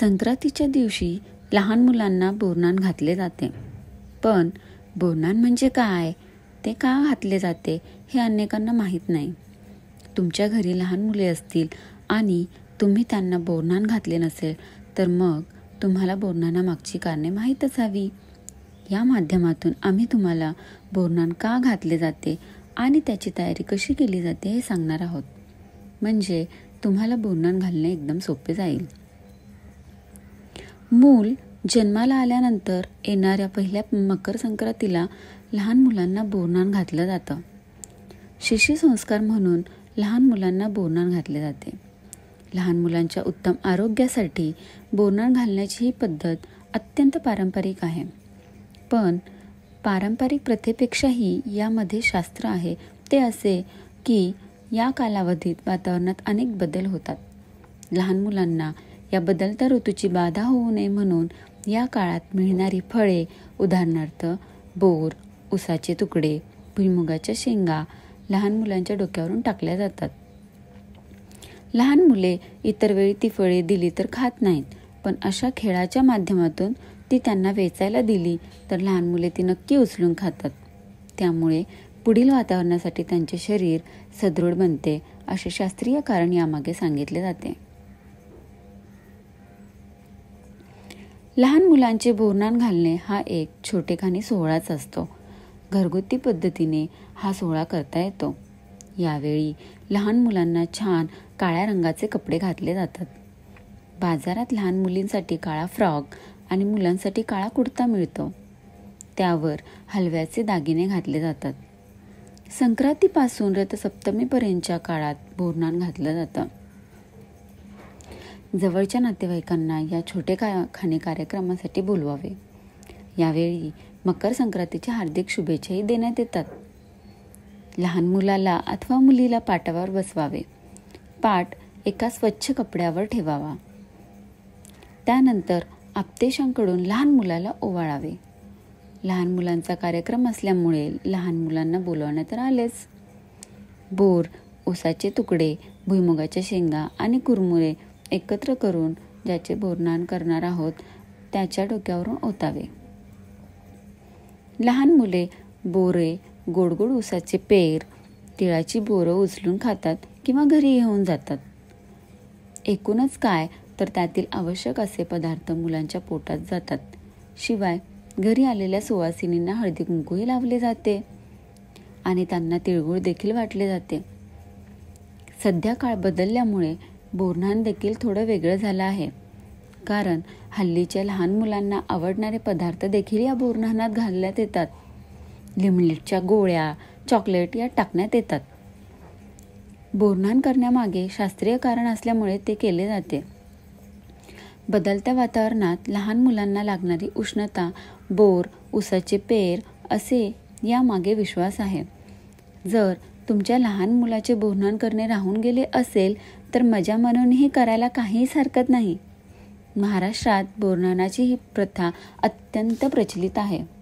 संक्रांतीच्या दिवशी लहान मुलांना बोरनान घातले जाते पण बोरनान म्हणजे काय ते का घातले जाते हे अनेकांना माहीत नाही तुमच्या घरी लहान मुले असतील आणि तुम्ही त्यांना बोरनान घातले नसेल तर मग तुम्हाला मागची कारणे माहीत असावी या माध्यमातून आम्ही तुम्हाला बोरनान का घातले जाते आणि त्याची तयारी कशी केली जाते हे सांगणार आहोत म्हणजे तुम्हाला बोरनान घालणे एकदम सोपे जाईल मूल जन्माला आल्यानंतर येणाऱ्या पहिल्या मकर संक्रांतीला लहान मुलांना बोरनाण घातलं जातं शिशी संस्कार म्हणून लहान मुलांना बोरनाण घातले जाते लहान मुलांच्या उत्तम आरोग्यासाठी बोरनाण घालण्याची ही पद्धत अत्यंत पारंपरिक आहे पण पारंपरिक प्रथेपेक्षाही यामध्ये शास्त्र आहे ते असे की या कालावधीत वातावरणात अनेक बदल होतात लहान मुलांना या बदलत्या ऋतूची बाधा होऊ नये म्हणून या काळात मिळणारी फळे उदाहरणार्थ बोर उसाचे तुकडे भुईमुगाच्या शेंगा लहान मुलांच्या डोक्यावरून टाकल्या जातात लहान मुले इतर वेळी ती फळे दिली तर खात नाहीत पण अशा खेळाच्या माध्यमातून ती त्यांना वेचायला दिली तर लहान मुले ती नक्की उचलून खातात त्यामुळे पुढील वातावरणासाठी त्यांचे शरीर सदृढ बनते असे शास्त्रीय कारण यामागे सांगितले जाते लहान मुलांचे बोरणान घालणे हा एक छोटेखानी सोहळाच असतो घरगुती पद्धतीने हा सोहळा करता येतो यावेळी लहान मुलांना छान काळ्या रंगाचे कपडे घातले जातात बाजारात लहान मुलींसाठी काळा फ्रॉक आणि मुलांसाठी काळा कुर्ता मिळतो त्यावर हलव्याचे दागिने घातले जातात संक्रांतीपासून रथसप्तमीपर्यंतच्या काळात बोरणान घातलं जातं जवळच्या नातेवाईकांना या छोटे का खाणे कार्यक्रमासाठी बोलवावे यावेळी मकर संक्रांतीच्या हार्दिक शुभेच्छाही देण्यात येतात लहान मुलाला अथवा मुलीला पाटावर बसवावे पाट एका स्वच्छ कपड्यावर ठेवावा त्यानंतर आपतेशांकडून लहान मुलाला ओवाळावे लहान मुलांचा कार्यक्रम असल्यामुळे लहान मुलांना बोलवण्यात तर आलेच बोर ऊसाचे तुकडे भुईमुगाच्या शेंगा आणि कुरमुरे एकत्र करून ज्याचे बोरनान करणार आहोत त्याच्या डोक्यावरून ओतावे लहान मुले बोरे गोडगोड उसाचे पेर तिळाची बोरं उचलून खातात किंवा घरी येऊन जातात एकूणच काय तर त्यातील आवश्यक असे पदार्थ मुलांच्या पोटात जातात शिवाय घरी आलेल्या सुवासिनींना हळदी कुंकूही लावले जाते आणि त्यांना तिळगुळ देखील वाटले जाते सध्या काळ बदलल्यामुळे बोरनान देखील थोडं वेगळं झालं आहे कारण हल्लीच्या लहान मुलांना आवडणारे पदार्थ देखील या बोरन्हाणात घालण्यात येतात लिमलेटच्या गोळ्या चॉकलेट या टाकण्यात येतात बोरनान करण्यामागे शास्त्रीय कारण असल्यामुळे ते केले जाते बदलत्या वातावरणात लहान मुलांना लागणारी उष्णता बोर उसाचे पेर असे यामागे विश्वास आहे जर तुमच्या लहान मुलाचे बोरनान करणे राहून गेले असेल तर मजा म्हणूनही करायला काहीच हरकत नाही महाराष्ट्रात बोरणानाची ही प्रथा अत्यंत प्रचलित आहे